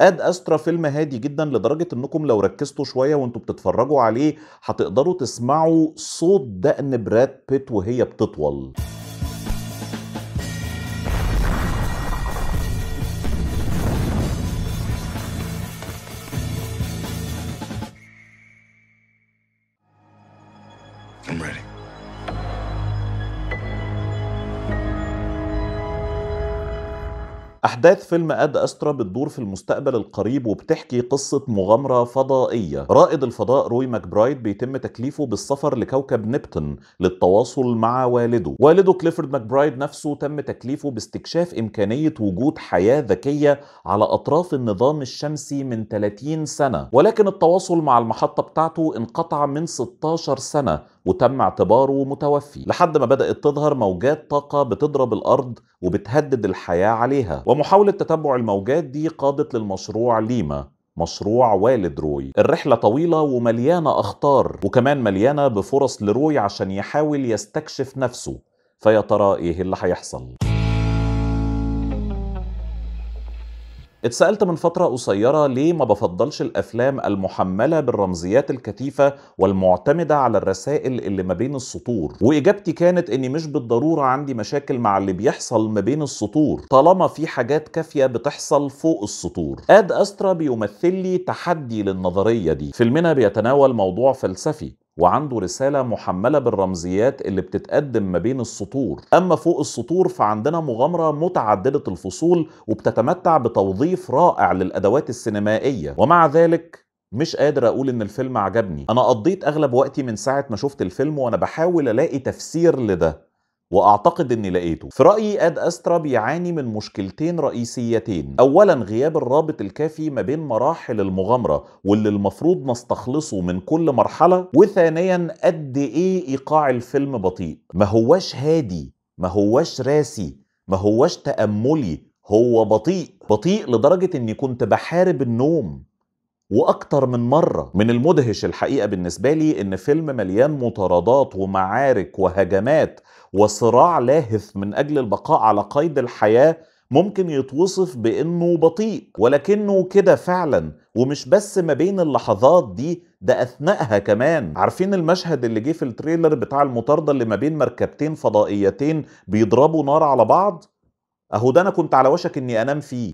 اد استرا فيلم هادي جدا لدرجه انكم لو ركزتوا شويه وانتوا بتتفرجوا عليه هتقدروا تسمعوا صوت دقن براد بيت وهي بتطول أحداث فيلم أد أسترا بتدور في المستقبل القريب وبتحكي قصة مغامرة فضائية رائد الفضاء روي ماكبرايد بيتم تكليفه بالسفر لكوكب نبتون للتواصل مع والده والده كليفورد ماكبرايد نفسه تم تكليفه باستكشاف إمكانية وجود حياة ذكية على أطراف النظام الشمسي من 30 سنة ولكن التواصل مع المحطة بتاعته انقطع من 16 سنة وتم اعتباره متوفي لحد ما بدأت تظهر موجات طاقة بتضرب الأرض وبتهدد الحياة عليها ومحاولة تتبع الموجات دي قادت للمشروع ليما مشروع والد روي الرحلة طويلة ومليانة أخطار وكمان مليانة بفرص لروي عشان يحاول يستكشف نفسه فيا ترى إيه اللي هيحصل اتسألت من فترة قصيرة ليه ما بفضلش الأفلام المحملة بالرمزيات الكثيفة والمعتمدة على الرسائل اللي ما بين السطور وإجابتي كانت إني مش بالضرورة عندي مشاكل مع اللي بيحصل ما بين السطور طالما في حاجات كافية بتحصل فوق السطور آد أسترا بيمثل لي تحدي للنظرية دي فيلمنا بيتناول موضوع فلسفي وعنده رسالة محملة بالرمزيات اللي بتتقدم ما بين السطور أما فوق السطور فعندنا مغامرة متعددة الفصول وبتتمتع بتوظيف رائع للأدوات السينمائية ومع ذلك مش قادر اقول ان الفيلم عجبني انا قضيت اغلب وقتي من ساعه ما شفت الفيلم وانا بحاول الاقي تفسير لده واعتقد اني لقيته في رايي اد استرا بيعاني من مشكلتين رئيسيتين اولا غياب الرابط الكافي ما بين مراحل المغامره واللي المفروض نستخلصه من كل مرحله وثانيا قد ايه ايقاع الفيلم بطيء ما هواش هادي ما هواش راسي ما هواش تاملي هو بطيء بطيء لدرجه اني كنت بحارب النوم واكتر من مره من المدهش الحقيقه بالنسبه لي ان فيلم مليان مطاردات ومعارك وهجمات وصراع لاهث من اجل البقاء على قيد الحياه ممكن يتوصف بانه بطيء ولكنه كده فعلا ومش بس ما بين اللحظات دي ده اثناءها كمان عارفين المشهد اللي جه في التريلر بتاع المطارده اللي ما بين مركبتين فضائيتين بيضربوا نار على بعض اهو ده انا كنت على وشك اني انام فيه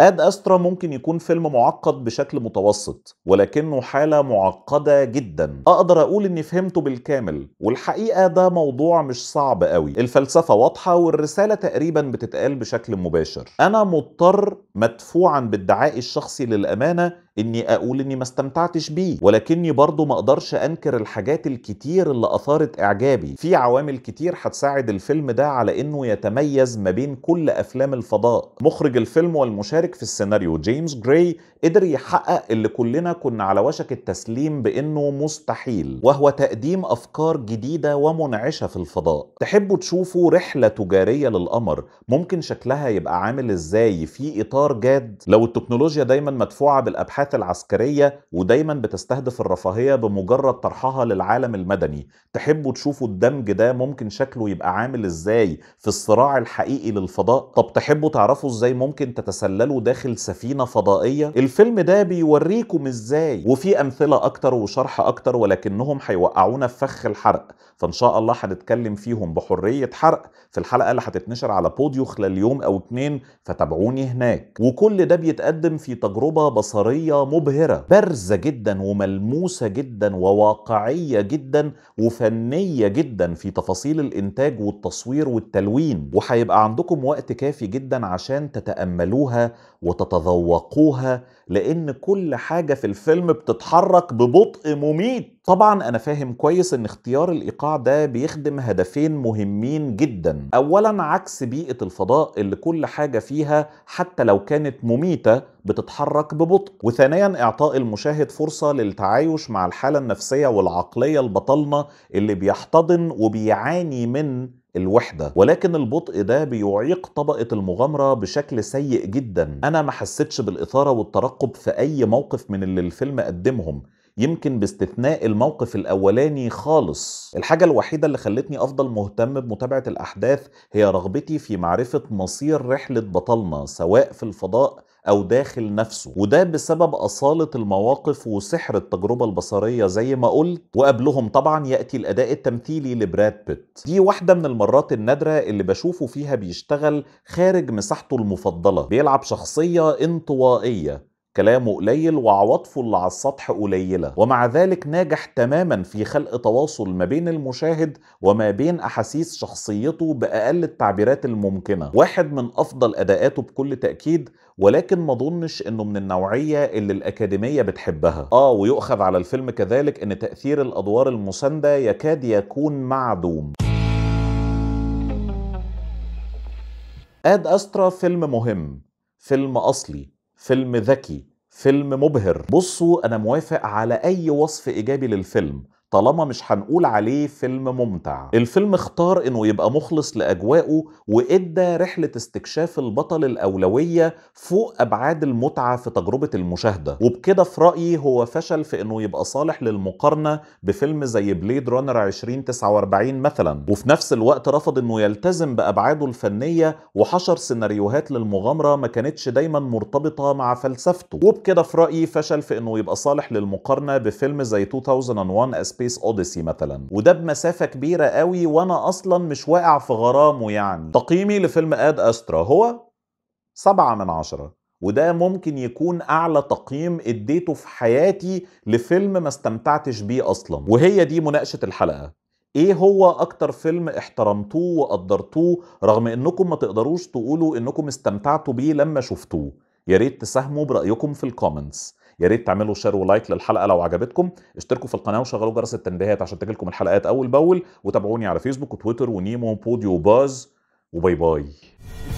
اد استرا ممكن يكون فيلم معقد بشكل متوسط ولكنه حاله معقده جدا اقدر اقول اني فهمته بالكامل والحقيقه ده موضوع مش صعب قوي الفلسفه واضحه والرساله تقريبا بتتقال بشكل مباشر انا مضطر مدفوعا بادعائي الشخصي للامانه اني اقول اني ما استمتعتش بيه ولكني برضو ما اقدرش انكر الحاجات الكتير اللي اثارت اعجابي في عوامل كتير هتساعد الفيلم ده على انه يتميز ما بين كل افلام الفضاء مخرج الفيلم والمشارك في السيناريو جيمس جراي قدر يحقق اللي كلنا كنا على وشك التسليم بانه مستحيل وهو تقديم افكار جديده ومنعشه في الفضاء تحبوا تشوفوا رحله تجاريه للقمر ممكن شكلها يبقى عامل ازاي في اطار جاد لو التكنولوجيا دايما مدفوعه بالابحاث التشريعات العسكرية ودايما بتستهدف الرفاهية بمجرد طرحها للعالم المدني تحبوا تشوفوا الدمج ده ممكن شكله يبقى عامل ازاي في الصراع الحقيقي للفضاء طب تحبوا تعرفوا ازاي ممكن تتسللوا داخل سفينة فضائية الفيلم ده بيوريكم ازاي وفي امثلة اكتر وشرح اكتر ولكنهم هيوقعونا في فخ الحرق فان شاء الله هنتكلم فيهم بحرية حرق في الحلقة اللي هتتنشر على بوديو خلال يوم او اتنين فتابعوني هناك وكل ده بيتقدم في تجربة بصرية قضيه مبهرة بارزة جدا وملموسة جدا وواقعية جدا وفنية جدا في تفاصيل الإنتاج والتصوير والتلوين وهيبقى عندكم وقت كافي جدا عشان تتأملوها وتتذوقوها لأن كل حاجة في الفيلم بتتحرك ببطء مميت طبعا انا فاهم كويس ان اختيار الايقاع ده بيخدم هدفين مهمين جدا اولا عكس بيئه الفضاء اللي كل حاجه فيها حتى لو كانت مميته بتتحرك ببطء وثانيا اعطاء المشاهد فرصه للتعايش مع الحاله النفسيه والعقليه البطلنه اللي بيحتضن وبيعاني من الوحده ولكن البطء ده بيعيق طبقه المغامره بشكل سيء جدا انا ما حسيتش بالاثاره والترقب في اي موقف من اللي الفيلم قدمهم يمكن باستثناء الموقف الاولاني خالص الحاجه الوحيده اللي خلتني افضل مهتم بمتابعه الاحداث هي رغبتي في معرفه مصير رحله بطلنا سواء في الفضاء او داخل نفسه وده بسبب اصاله المواقف وسحر التجربه البصريه زي ما قلت وقبلهم طبعا ياتي الاداء التمثيلي لبراد بيت دي واحده من المرات النادره اللي بشوفه فيها بيشتغل خارج مساحته المفضله بيلعب شخصيه انطوائيه كلامه قليل وعواطفه اللي على السطح قليلة ومع ذلك ناجح تماما في خلق تواصل ما بين المشاهد وما بين أحاسيس شخصيته بأقل التعبيرات الممكنة واحد من أفضل أداءاته بكل تأكيد ولكن ما ظنش انه من النوعية اللي الاكاديمية بتحبها اه ويؤخذ على الفيلم كذلك ان تأثير الادوار المساندة يكاد يكون معدوم اد استرا فيلم مهم فيلم اصلي فيلم ذكي فيلم مبهر بصوا انا موافق على اي وصف ايجابي للفيلم طالما مش هنقول عليه فيلم ممتع الفيلم اختار انه يبقى مخلص لاجوائه وادى رحله استكشاف البطل الاولويه فوق ابعاد المتعه في تجربه المشاهده وبكده في رايي هو فشل في انه يبقى صالح للمقارنه بفيلم زي بليد رانر 2049 مثلا وفي نفس الوقت رفض انه يلتزم بابعاده الفنيه وحشر سيناريوهات للمغامره ما كانتش دايما مرتبطه مع فلسفته وبكده في رايي فشل في انه يبقى صالح للمقارنه بفيلم زي 2001 اس سبيس اوديسي مثلا وده بمسافه كبيره قوي وانا اصلا مش واقع في غرامه يعني تقييمي لفيلم اد استرا هو سبعة من عشرة وده ممكن يكون اعلى تقييم اديته في حياتي لفيلم ما استمتعتش بيه اصلا وهي دي مناقشه الحلقه ايه هو اكتر فيلم احترمتوه وقدرتوه رغم انكم ما تقدروش تقولوا انكم استمتعتوا بيه لما شفتوه يا ريت تساهموا برايكم في الكومنتس يا ريت تعملوا شير ولايك للحلقه لو عجبتكم اشتركوا في القناه وشغلوا جرس التنبيهات عشان تجيلكم الحلقات اول باول وتابعوني على فيسبوك وتويتر ونيمو وبوديو باز وباي باي